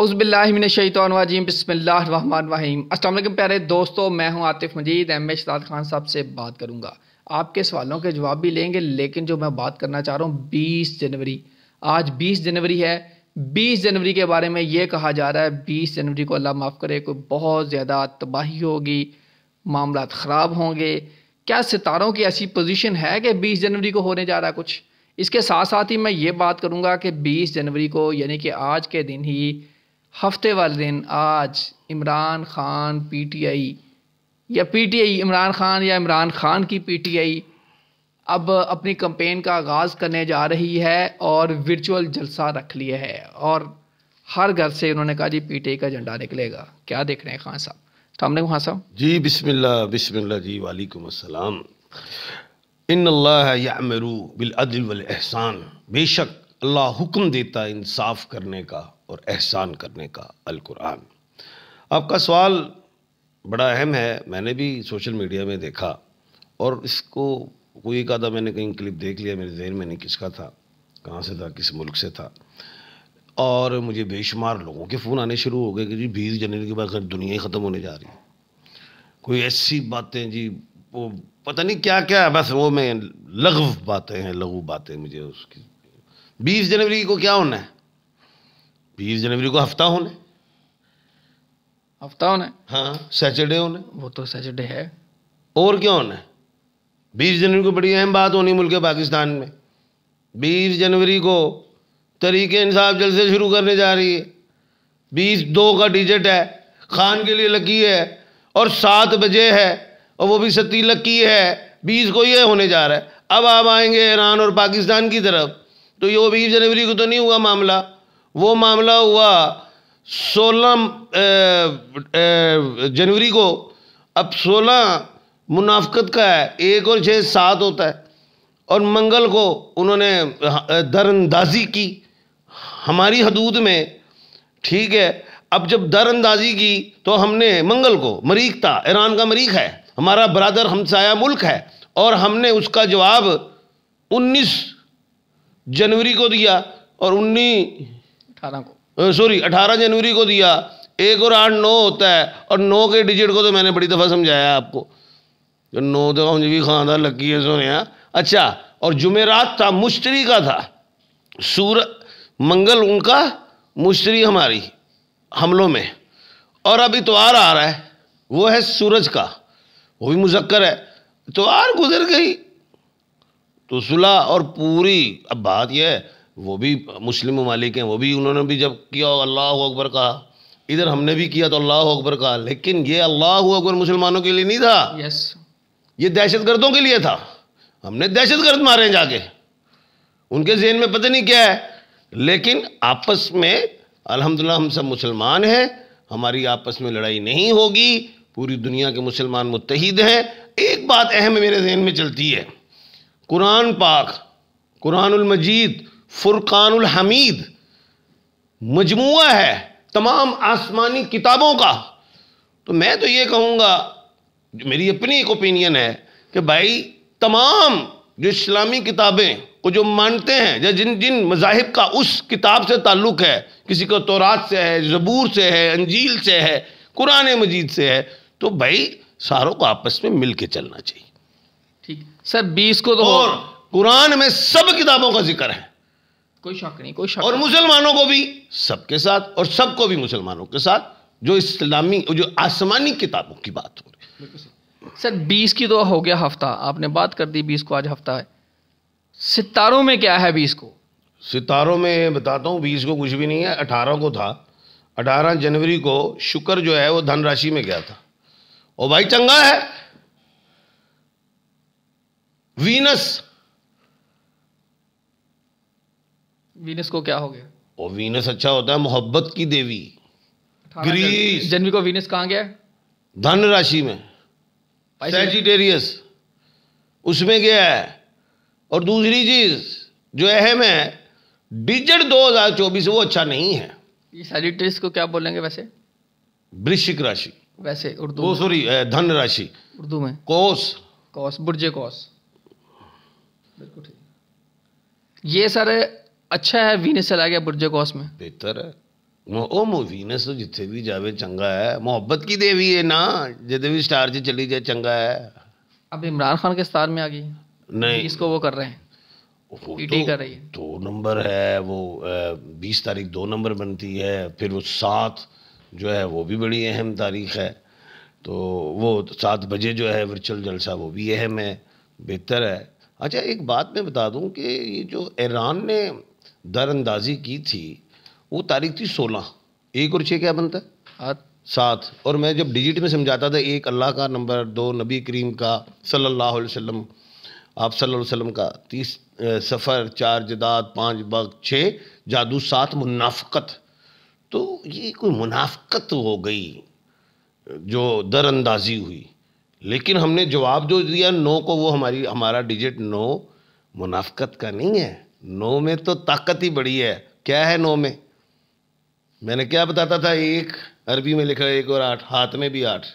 उज़बिल्लिमिनशैतवाजीम बसमीम असल प्यारे दोस्तों मैं हूं आतिफ़ मजीद एम ए शाद खान साहब से बात करूंगा आपके सवालों के जवाब भी लेंगे लेकिन जो मैं बात करना चाह रहा हूं 20 जनवरी आज 20 जनवरी है 20 जनवरी के बारे में ये कहा जा रहा है 20 जनवरी को अल्लाह माफ़ करे कोई बहुत ज़्यादा तबाही होगी मामला ख़राब होंगे क्या सितारों की ऐसी पोजिशन है कि बीस जनवरी को होने जा रहा है कुछ इसके साथ साथ ही मैं ये बात करूँगा कि बीस जनवरी को यानी कि आज के दिन ही हफ्ते वाले दिन आज इमरान ख़ान पीटीआई या पीटीआई इमरान ख़ान या इमरान ख़ान की पीटीआई अब अपनी कंपेन का आगाज़ करने जा रही है और वर्चुअल जलसा रख लिया है और हर घर से उन्होंने कहा जी पीटीआई का झंडा निकलेगा क्या देख रहे हैं खान साहब तो हमने साहब जी बिस्मिल्लाह बिस्मिल्लाह जी वालेकुम अस्सलाम इन अल्लाह बिल अदल वल एहसान बेशक अल्लाह हुक्म देता इंसाफ करने का और एहसान करने का अल कुरान आपका सवाल बड़ा अहम है मैंने भी सोशल मीडिया में देखा और इसको कोई एक था मैंने कहीं क्लिप देख लिया मेरे जहन में नहीं किसका था कहाँ से था किस मुल्क से था और मुझे बेशुमार लोगों के फ़ोन आने शुरू हो गए कि जी बीस जनवरी के बाद दुनिया ही ख़त्म होने जा रही है कोई ऐसी बातें जी वो पता नहीं क्या क्या है बस वो मैं लघु बातें हैं लघु बातें मुझे उसकी बीस जनवरी को क्या होना है बीस जनवरी को हफ्ता होने हफ्ता होने हाँ सैटरडे होने वो तो सैटरडे है और क्या होना है बीस जनवरी को बड़ी अहम बात होनी मुल्क पाकिस्तान में बीस जनवरी को तरीके इंसाफ जलसे शुरू करने जा रही है बीस दो का डिजिट है खान के लिए लकी है और सात बजे है और वो भी सती लकी है बीस को ये होने जा रहा है अब आप आएंगे ईरान और पाकिस्तान की तरफ तो ये वो बीस जनवरी को तो नहीं हुआ मामला वो मामला हुआ सोलह जनवरी को अब सोलह मुनाफ्त का है एक और छः सात होता है और मंगल को उन्होंने दरअंदाजी की हमारी हदूद में ठीक है अब जब दरअंदाजी की तो हमने मंगल को मरीख था ईरान का मरीख है हमारा बरदर हमसाया मुल्क है और हमने उसका जवाब 19 जनवरी को दिया और उन्नीस अठारह को सॉरी अठारह जनवरी को दिया एक और आठ नौ होता है और नौ के डिजिट को तो मैंने बड़ी दफ़ा समझाया आपको जो नौ तो हम भी खाना लगी है सोने अच्छा और जुमेरात था मुश्तरी का था सूर मंगल उनका मुश्तरी हमारी हमलों में और अब इतवार तो आ रहा है वो है सूरज का वो भी मुजक्कर है इतवार तो गुजर गई तो सुला और पूरी अब बात यह है वो भी मुस्लिम ममालिक हैं वो भी उन्होंने भी जब किया अल्लाह अकबर कहा इधर हमने भी किया तो अल्लाह अकबर कहा लेकिन ये अल्लाह अकबर मुसलमानों के लिए नहीं था यस ये गर्दों के लिए था हमने गर्द मारे जाके उनके जहन में पता नहीं क्या है लेकिन आपस में अल्हम्दुलिल्लाह हम सब मुसलमान हैं हमारी आपस में लड़ाई नहीं होगी पूरी दुनिया के मुसलमान मुतहद हैं एक बात अहम मेरे जहन में चलती है कुरान पाक कुरान मजीद फुरकान हमीद मजमू है तमाम आसमानी किताबों का तो मैं तो ये कहूँगा मेरी अपनी एक ओपिनियन है कि भाई तमाम जो इस्लामी किताबें को जो मानते हैं या जिन जिन मजाहब का उस किताब से ताल्लुक़ है किसी को तोरात से है ज़बूर से है अंजील से है कुरान मजीद से है तो भाई सारों को आपस में मिल के चलना चाहिए ठीक सर बीस को तो और कुरान में सब किताबों का जिक्र है कोई शक नहीं कोई शक और मुसलमानों को भी सबके साथ और सबको भी मुसलमानों के साथ जो इस्लामी जो आसमानी किताबों की बात हो रही सर बीस की तो हो गया हफ्ता आपने बात कर दी बीस को आज हफ्ता है सितारों में क्या है बीस को सितारों में बताता हूँ बीस को कुछ भी नहीं है अठारह को था अठारह जनवरी को शुक्र जो है वो धनराशि में गया था और भाई चंगा है वीनस वीनस को क्या हो गया और वीनस अच्छा होता है मोहब्बत की देवी ग्रीस जनवी को वीनस कहाँ गया धन राशि में सेजिटेरियस उसमें गया है और दूसरी चीज जो अहम है डिजिट दो हजार चौबीस वो अच्छा नहीं है ये सेजिटेरियस को क्या बोलेंगे वैसे वृश्चिक राशि वैसे उर्दू सॉरी धन राशि उर्दू में कोस कोस बुर्जे कोस बिल्कुल ठीक ये सर अच्छा है वीनस चला गया ਬੁਰਜ ਕੌਸ में बेहतर है ਉਹ ਮੋ ਵੀਨਸ ਤੋਂ ਜਿੱਥੇ ਵੀ ਜਾਵੇ ਚੰਗਾ ਹੈ ਮੁਹੱਬਤ ਕੀ ਦੇਵੀ ਹੈ ਨਾ ਜਿਹਦੇ ਵੀ ਸਟਾਰ 'ਚ ਚਲੀ ਜਾਏ ਚੰਗਾ ਹੈ अब इमरान खान के स्टार में आ गई नहीं इसको वो कर रहे हैं तो, e कर रही है दो नंबर है वो बीस तारीख दो नंबर बनती है फिर वो सात जो है वो भी बड़ी अहम तारीख है तो वो सात बजे जो है वर्चुअल जलसा वो भी अहम है बेहतर है अच्छा एक बात मैं बता दूं कि ये जो ईरान ने दरअंदाजी की थी वो तारीख थी सोलह एक और छः क्या बनता है आठ सात और मैं जब डिजिट में समझाता था एक अल्लाह का नंबर दो नबी करीम का सल्लल्लाहु अलैहि वसल्लम आप सल्लल्लाहु अलैहि वसल्लम का तीस सफ़र चार जदाद पाँच बग छः जादू सात मुनाफ़त तो ये कोई मुनाफ़त हो गई जो दरअंदाजी हुई लेकिन हमने जवाब जो दिया नो को वो हमारी हमारा डिजिट नो मुनाफ़त का नहीं है नौ में तो ताकत ही बड़ी है क्या है नौ में मैंने क्या बताता था एक अरबी में लिखा एक और आठ हाथ में भी आठ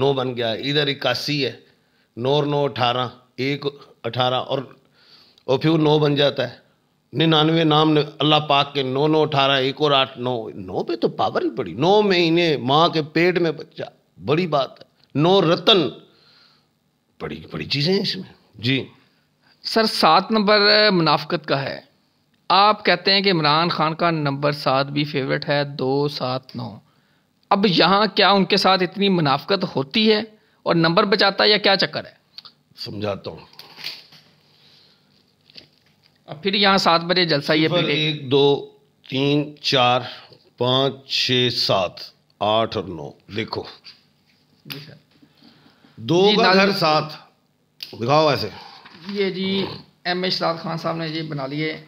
नौ बन गया इधर इक्यासी है नौ और नौ अठारह एक अठारह और और फिर वो नौ बन जाता है निन्यानवे नाम अल्लाह पाक के नौ नौ अठारह एक और आठ नौ नौ पे तो पावर ही पड़ी नौ में इन्हें माँ के पेट में बच्चा बड़ी बात है नौ रतन बड़ी बड़ी चीज़ें हैं इसमें जी सर सात नंबर मुनाफ्त का है आप कहते हैं कि इमरान खान का नंबर सात भी फेवरेट है दो सात नौ अब यहाँ क्या उनके साथ इतनी मुनाफ्त होती है और नंबर बचाता है या क्या चक्कर है समझाता हूँ अब फिर यहाँ सात बजे जलसा ये फिर एक दो तीन चार पाँच छ सात आठ और नौ देखो दो घर सात दिखाओ ऐसे ये G M H Saad Khan साहब ने जी बना लिए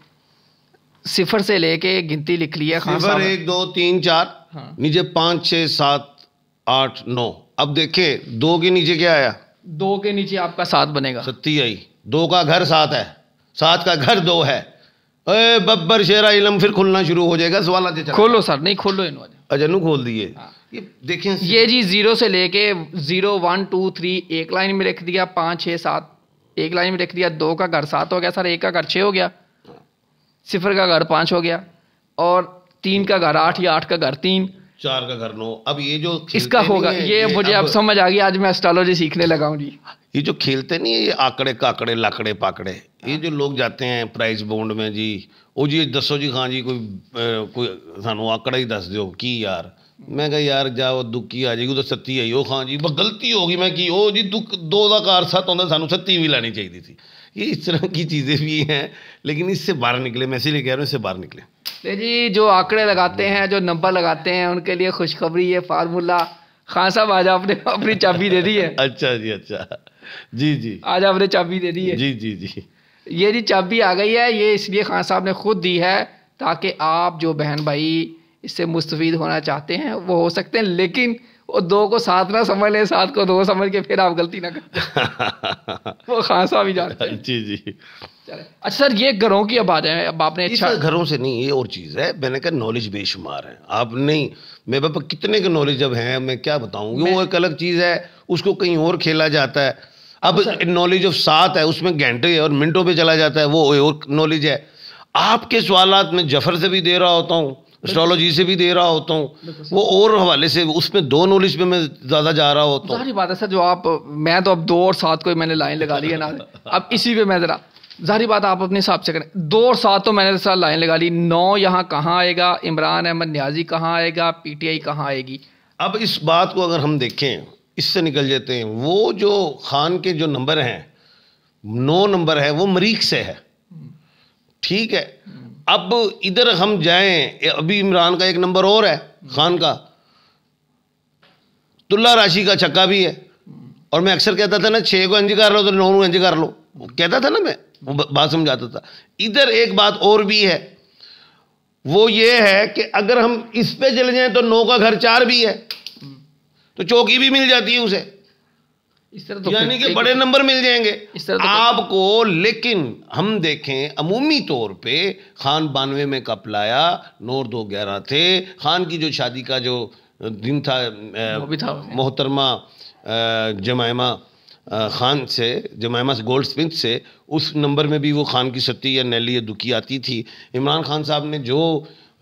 सिफर से लेके गिनती लिख ली है खान साहब एक दो तीन चार हाँ। नीचे पांच छ सात आठ नौ अब देखे दो के नीचे क्या आया दो के नीचे आपका सात बनेगा सत्ती आई दो का घर सात है सात का घर दो है ए बब्बर शेरा इलम फिर खुलना शुरू हो जाएगा सवाल आते खोलो सर नहीं खोलो इन अजनू अच्छा, खोल दिए हाँ। ये देखिए ये जी जीरो से लेके जीरो वन टू थ्री एक लाइन में लिख दिया पाँच छः सात एक लाइन में लिख दिया दो का घर सात हो गया सर एक का घर छः हो गया सिफर का घर पाँच हो गया और तीन का घर आठ या आठ का घर तीन चार का घर नौ अब ये जो इसका होगा ये, ये मुझे अब समझ आ गया आज मैं एस्ट्रोलॉजी सीखने लगा हूँ जी ये जो खेलते नहीं ये आकड़े काकड़े लाकड़े पाकड़े ये हाँ। जो लोग जाते हैं प्राइस बॉन्ड में जी वो जी दसो जी ਖਾਂ हाँ जी कोई कोई ਸਾਨੂੰ आंकड़ा ही दस दो की यार मैं ਕਿਹਾ यार जाओ दुखी आ जाएगी तो सत्ती आई ਆਈ ਉਹ हाँ जी ਜੀ गलती ਗਲਤੀ ਹੋ ਗਈ ਮੈਂ ਕੀ ਉਹ ਜੀ दो ਦਾ ਕਾਰ साथ ਹੁੰਦਾ ਸਾਨੂੰ ਸੱਤੀ ਵੀ ਲਾਣੀ ਚਾਹੀਦੀ ਸੀ ये इस तरह की चीज़ें भी हैं लेकिन इससे बाहर निकले मैं इसीलिए कह रहा हूँ इससे बाहर निकले तो जी जो आंकड़े लगाते हैं जो नंबर लगाते हैं उनके लिए खुशखबरी ये फार्मूला खान साहब आज आपने अपनी चाबी दे दी है अच्छा जी अच्छा जी जी आज आपने चाबी दे दी है जी जी जी ये जी चाबी आ गई है ये इसलिए खान साहब ने खुद दी है ताकि आप जो बहन भाई इससे मुस्तफ़ीद होना चाहते हैं वो हो सकते हैं लेकिन वो दो को साथ ना समझ लें सात को दो समझ के फिर आप गलती ना कर वो खासा भी ही जानते हैं जी जी अच्छा सर ये घरों की अब है अब आपने अच्छा घरों से नहीं ये और चीज़ है मैंने कहा नॉलेज बेशुमार है आप नहीं मेरे पापा कितने के नॉलेज अब हैं मैं क्या बताऊँ वो एक अलग चीज़ है उसको कहीं और खेला जाता है अब नॉलेज ऑफ सात है उसमें घंटे और मिनटों पर चला जाता है वो और नॉलेज है आपके सवाल में जफर से भी दे रहा होता हूँ एस्ट्रोलॉजी से भी दे रहा होता हूँ वो और हवाले से उसमें दो नॉलेज में मैं ज़्यादा जा रहा होता हूँ बात है सर जो आप मैं तो अब दो और सात को मैंने लाइन लगा ली है ना अब इसी पे मैं ज़रा जारी बात आप अपने हिसाब से करें दो और सात तो मैंने सर लाइन लगा ली नौ यहाँ कहाँ आएगा इमरान अहमद न्याजी कहाँ आएगा पीटीआई कहाँ आएगी अब इस बात को अगर हम देखें इससे निकल जाते हैं वो जो खान के जो नंबर हैं नौ नंबर है वो मरीख से है ठीक है अब इधर हम जाएं अभी इमरान का एक नंबर और है खान का तुल्ला राशि का छक्का भी है और मैं अक्सर कहता था ना छः को इंज कर लो तो नौ को इंज कर लो कहता था ना मैं वो बात समझाता था इधर एक बात और भी है वो ये है कि अगर हम इस पे चले जाएं तो नौ का घर चार भी है तो चौकी भी मिल जाती है उसे इस तरह तो यानी कि बड़े नंबर मिल जाएंगे इस तरह तो आपको लेकिन हम देखें अमूमी तौर पे खान बानवे में कप लाया नोर दो ग्यारह थे खान की जो शादी का जो दिन था, था मोहतरमा जमायमा खान से जमायमा गोल्ड स्मिथ से उस नंबर में भी वो खान की सती या नैली या दुखी आती थी इमरान खान साहब ने जो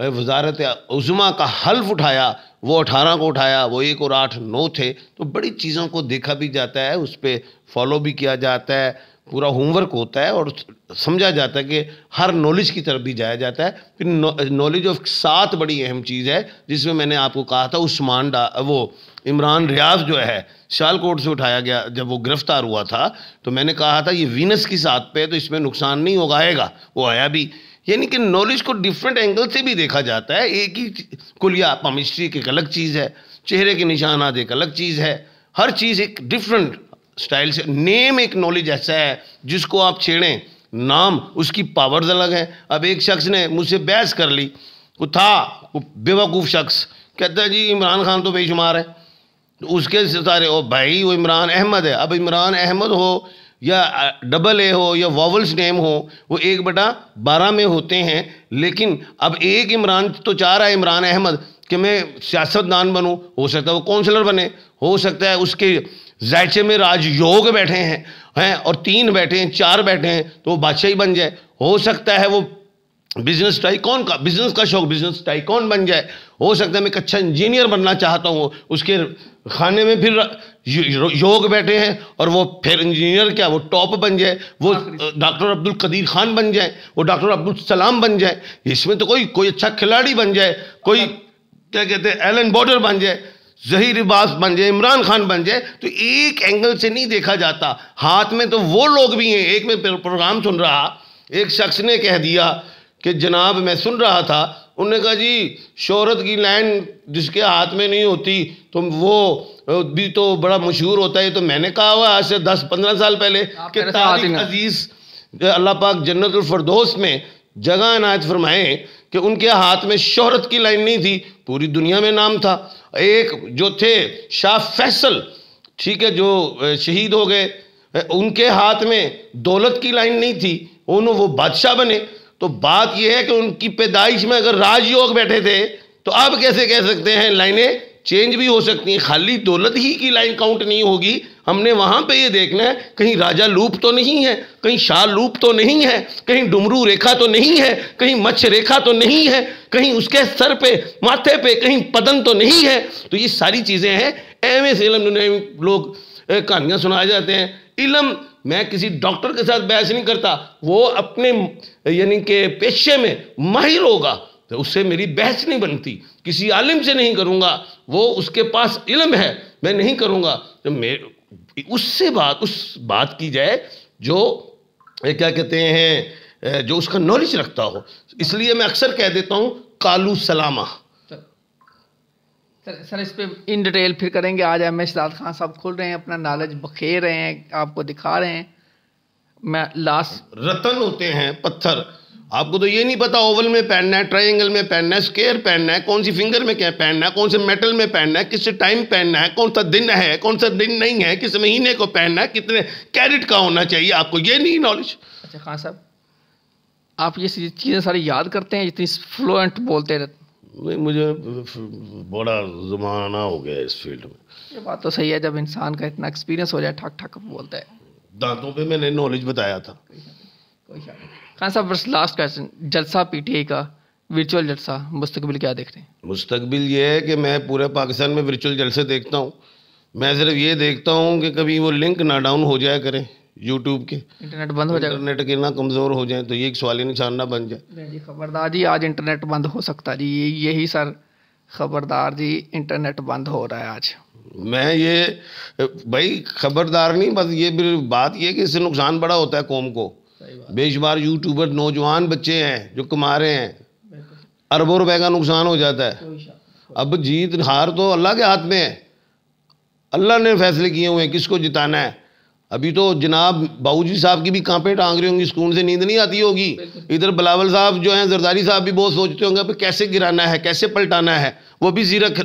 वजारत उज़मा का हल्फ उठाया वो अठारह को उठाया वो एक और आठ नौ थे तो बड़ी चीज़ों को देखा भी जाता है उस पर फॉलो भी किया जाता है पूरा होमवर्क होता है और समझा जाता है कि हर नॉलेज की तरफ भी जाया जाता है फिर नॉलेज ऑफ सात बड़ी अहम चीज़ है जिसमें मैंने आपको कहा था उस्मान डा वो इमरान रियाज जो है शालकोट से उठाया गया जब वो गिरफ्तार हुआ था तो मैंने कहा था ये वीनस की सात पे तो इसमें नुकसान नहीं होगा आएगा वो आया भी यानी कि नॉलेज को डिफरेंट एंगल से भी देखा जाता है एक ही कुलिया पमिस्ट्री एक अलग चीज़ है चेहरे के निशान आदि एक अलग चीज़ है हर चीज़ एक डिफरेंट स्टाइल से नेम एक नॉलेज ऐसा है जिसको आप छेड़ें नाम उसकी पावर्स अलग हैं अब एक शख्स ने मुझसे बहस कर ली वो था वो बेवकूफ़ शख्स कहता है जी इमरान खान तो बेशुमार है तो उसके सारे ओ भाई वो इमरान अहमद है अब इमरान अहमद हो या डबल ए हो या वॉवल्स नेम हो वो एक बटा बारह में होते हैं लेकिन अब एक इमरान तो चाह रहा है इमरान अहमद कि मैं सियासतदान बनूँ हो सकता है वो काउंसलर बने हो सकता है उसके जायचे में राजयोग बैठे हैं हैं और तीन बैठे हैं चार बैठे हैं तो वो बादशाही बन जाए हो सकता है वो बिजनेस टाइकॉन का बिजनेस का शौक बिजनेस टाइकॉन बन जाए हो सकता है मैं एक अच्छा इंजीनियर बनना चाहता हूँ उसके खाने में फिर योग बैठे हैं और वो फिर इंजीनियर क्या वो टॉप बन जाए वो डॉक्टर अब्दुल कदीर खान बन जाए वो डॉक्टर अब्दुल सलाम बन जाए इसमें तो कोई कोई अच्छा खिलाड़ी बन जाए कोई अच्छा। क्या कहते हैं एलन बॉर्डर बन जाए जहीर अब्बास बन जाए इमरान खान बन जाए तो एक एंगल से नहीं देखा जाता हाथ में तो वो लोग भी हैं एक में प्रोग्राम सुन रहा एक शख्स ने कह दिया कि जनाब मैं सुन रहा था उन्होंने कहा जी शोहरत की लाइन जिसके हाथ में नहीं होती तो वो भी तो बड़ा मशहूर होता है तो मैंने कहा हुआ आज से दस पंद्रह साल पहले कि तारिक अजीज़ अल्लाह पाक जन्नतफरदोस में जगह अनायत फरमाए कि उनके हाथ में शोहरत की लाइन नहीं थी पूरी दुनिया में नाम था एक जो थे शाह फैसल ठीक है जो शहीद हो गए उनके हाथ में दौलत की लाइन नहीं थी उन्होंने वो बादशाह बने तो बात यह है कि उनकी पैदाइश में अगर राजयोग बैठे थे तो अब कैसे कह सकते हैं लाइनें चेंज भी हो सकती हैं खाली दौलत ही की लाइन काउंट नहीं होगी हमने वहां पे ये देखना है कहीं राजा लूप तो नहीं है कहीं शाह लूप तो नहीं है कहीं डुमरू रेखा तो नहीं है कहीं मच्छ रेखा तो नहीं है कहीं उसके सर पे माथे पे कहीं पदन तो नहीं है तो ये सारी चीज़ें हैं एम ए इलम लोग कहानियां सुनाए जाते हैं इलम मैं किसी डॉक्टर के साथ बहस नहीं करता वो अपने यानी कि पेशे में माहिर होगा तो उससे मेरी बहस नहीं बनती किसी आलिम से नहीं करूँगा वो उसके पास इलम है मैं नहीं करूँगा तो मैं उससे बात उस बात की जाए जो क्या कहते हैं जो उसका नॉलेज रखता हो इसलिए मैं अक्सर कह देता हूँ कालू सलामा सर सर इस पर इन डिटेल फिर करेंगे आज एम एस दाद खान साहब खुल रहे हैं अपना नॉलेज बखेर रहे हैं आपको दिखा रहे हैं मैं लास्ट रतन होते हैं पत्थर आपको तो ये नहीं पता ओवल में पहनना है ट्राइंगल में पहनना है स्केयर पहनना है कौन सी फिंगर में क्या पहनना है कौन से मेटल में पहनना है किस टाइम पहनना है कौन सा दिन है कौन सा दिन नहीं है किस महीने को पहनना है कितने कैरेट का होना चाहिए आपको ये नहीं नॉलेज अच्छा खान साहब आप ये चीज़ें सारी याद करते हैं इतनी फ्लुएंट बोलते रहते नहीं मुझे बड़ा ज़माना हो गया इस फील्ड में ये बात तो सही है जब इंसान का इतना एक्सपीरियंस हो जाए ठक ठक बोलता है दांतों पे मैंने नॉलेज बताया था कोई खान साहब लास्ट क्वेश्चन जलसा पीटीए का वर्चुअल जलसा मुस्तकबिल क्या देख रहे हैं मुस्तकबिल ये है कि मैं पूरे पाकिस्तान में वर्चुअल जलसे देखता हूँ मैं सिर्फ ये देखता हूँ कि कभी वो लिंक ना डाउन हो जाया करें यूट्यूब के इंटरनेट बंद हो जाए इंटरनेट के ना कमज़ोर हो जाए तो ये एक सवाली ना बन जाए जी खबरदार जी आज इंटरनेट बंद हो सकता जी यही सर खबरदार जी इंटरनेट बंद हो रहा है आज मैं ये भाई खबरदार नहीं बस ये भी बात ये कि इससे नुकसान बड़ा होता है कौम को बेशुमार यूट्यूबर नौजवान बच्चे हैं जो कमा रहे हैं अरबों रुपए का नुकसान हो जाता है अब जीत हार तो अल्लाह के हाथ में है अल्लाह ने फैसले किए हुए हैं किसको जिताना है अभी तो जनाब बाबूजी साहब की भी कांपे टांग रही होंगी सुकून से नींद नहीं आती होगी इधर बलावल साहब जो हैं जरदारी साहब भी बहुत सोचते होंगे अब कैसे गिराना है कैसे पलटाना है वो भी जीरक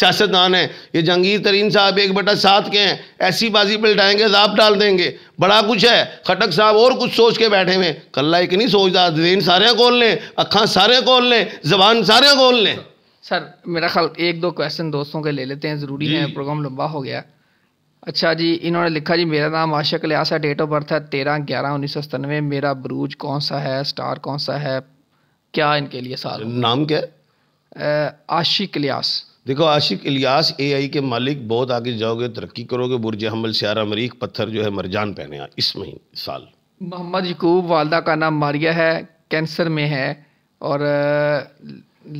सियासतदान है ये जहांगीर तरीन साहब एक बटा सात के हैं ऐसी बाजी पलटाएंगे जाप डाल देंगे बड़ा कुछ है खटक साहब और कुछ सोच के बैठे हुए कल्ला एक नहीं सोचता दिन सारे खोल लें अखा सारे खोल लें जबान सारे खोल लें सर मेरा ख्याल एक दो क्वेश्चन दोस्तों के ले लेते हैं ज़रूरी है प्रोग्राम लंबा हो गया अच्छा जी इन्होंने लिखा जी मेरा नाम आशा है डेट ऑफ बर्थ है तेरह ग्यारह उन्नीस सौ सतानवे मेरा ब्रूज कौन सा है स्टार कौन सा है क्या इनके लिए साल नाम क्या है आशिक इलियास देखो आशिक इलियास आई के मालिक बहुत आगे जाओगे तरक्की करोगे बुरज हमल सियारा मरीख पत्थर जो है मरजान पहने इस महीने साल मोहम्मद यकूब वालदा का नाम मारिया है कैंसर में है और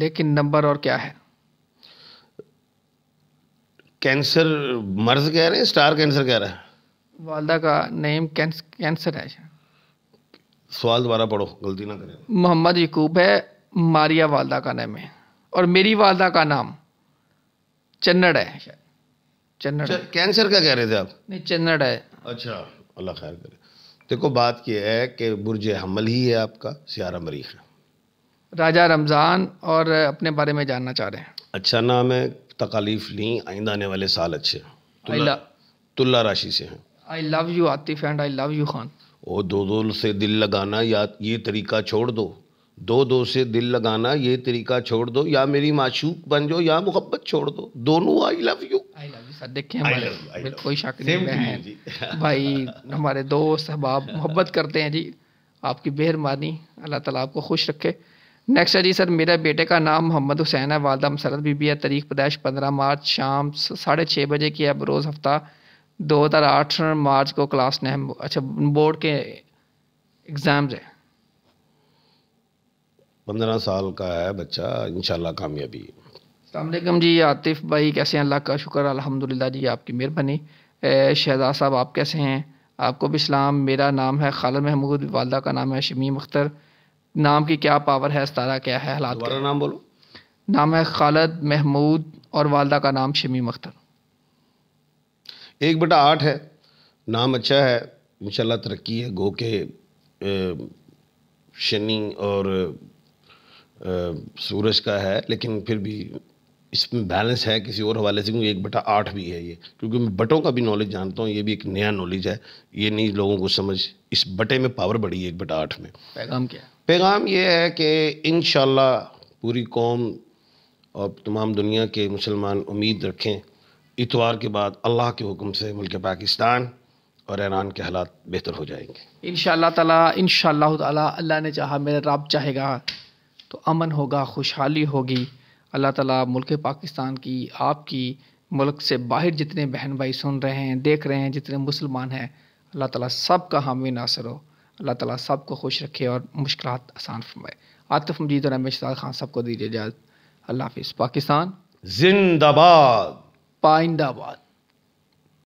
लेकिन नंबर और क्या है कैंसर मर्ज कह रहे हैं स्टार कैंसर कह रहा है वालदा का नेम कैंस, कैंसर है सवाल दोबारा पढ़ो गलती ना करें मोहम्मद यकूब है मारिया वालदा का नाम है और मेरी वालदा का नाम चन्नड़ है चन्नड़ चन्नड़ कैंसर का कह रहे थे आप नहीं चन्नड़ है अच्छा अल्लाह खैर करे देखो बात यह है कि बुरज हमल ही है आपका सियारा मरीख है राजा रमज़ान और अपने बारे में जानना चाह रहे हैं अच्छा नाम है तकालीफ ली आइंदा आने वाले साल अच्छे तुला, तुला राशि से हैं I love you Atif and I love you Khan ओ दो दो से दिल लगाना या ये तरीका छोड़ दो दो दो से दिल लगाना ये तरीका छोड़ दो या मेरी माशूक बन जाओ या मोहब्बत छोड़ दो दोनों I love you I love you sir देखिए हमारे कोई शक नहीं है भाई हमारे दोस्त अहबाब मोहब्बत करते हैं जी आपकी मेहरबानी अल्लाह ताला आपको खुश रखे नेक्स्ट है जी सर मेरे बेटे का नाम मोहम्मद हुसैन है वालदा मसरत बीबी है तारीख पैदाइश पंद्रह मार्च शाम साढ़े छः बजे की है रोज़ हफ्ता दो हज़ार आठ मार्च को क्लास ने अच्छा बोर्ड के एग्ज़ाम्स है पंद्रह साल का है बच्चा इन कामयाबी अलमेकम जी आतिफ भाई कैसे हैं अल्लाह का शुक्र अलहमदिल्ला जी आपकी मेहरबानी शहजाद साहब आप कैसे हैं आपको भी इस्लाम मेरा नाम है खालद महमूद वालदा का नाम है शमीम अख्तर नाम की क्या पावर है सतारा क्या है हालात क्या नाम बोलो नाम है खालद महमूद और वालदा का नाम शमीम अख्तर एक बटा आठ है नाम अच्छा है इंशाल्लाह तरक्की है गो के शनि और सूरज का है लेकिन फिर भी इसमें बैलेंस है किसी और हवाले से क्योंकि एक बटा आठ भी है ये क्योंकि मैं बटों का भी नॉलेज जानता हूँ ये भी एक नया नॉलेज है ये नहीं लोगों को समझ इस बटे में पावर बढ़ी है एक बटा आठ में पैगाम क्या है पैगाम ये है कि इन पूरी कौम और तमाम दुनिया के मुसलमान उम्मीद रखें इतवार के बाद अल्लाह के हुक्म से मुल्क पाकिस्तान और ईरान के हालात बेहतर हो जाएंगे इन तला इन ताला अल्लाह ने चाहा मेरा रब चाहेगा तो अमन होगा खुशहाली होगी अल्लाह ताला मुल्क पाकिस्तान की आपकी मुल्क से बाहर जितने बहन भाई सुन रहे हैं देख रहे हैं जितने मुसलमान हैं अल्लाह ताला सब का हामी नासर हो अल्लाह ताला को खुश रखे और मुश्किल आसान फरमाए आतिफ मजीद और अहमद शाह खान सबको दीजिए इजाज़त अल्लाह हाफिज़ पाकिस्तान जिंदाबाद पाइंदाबाद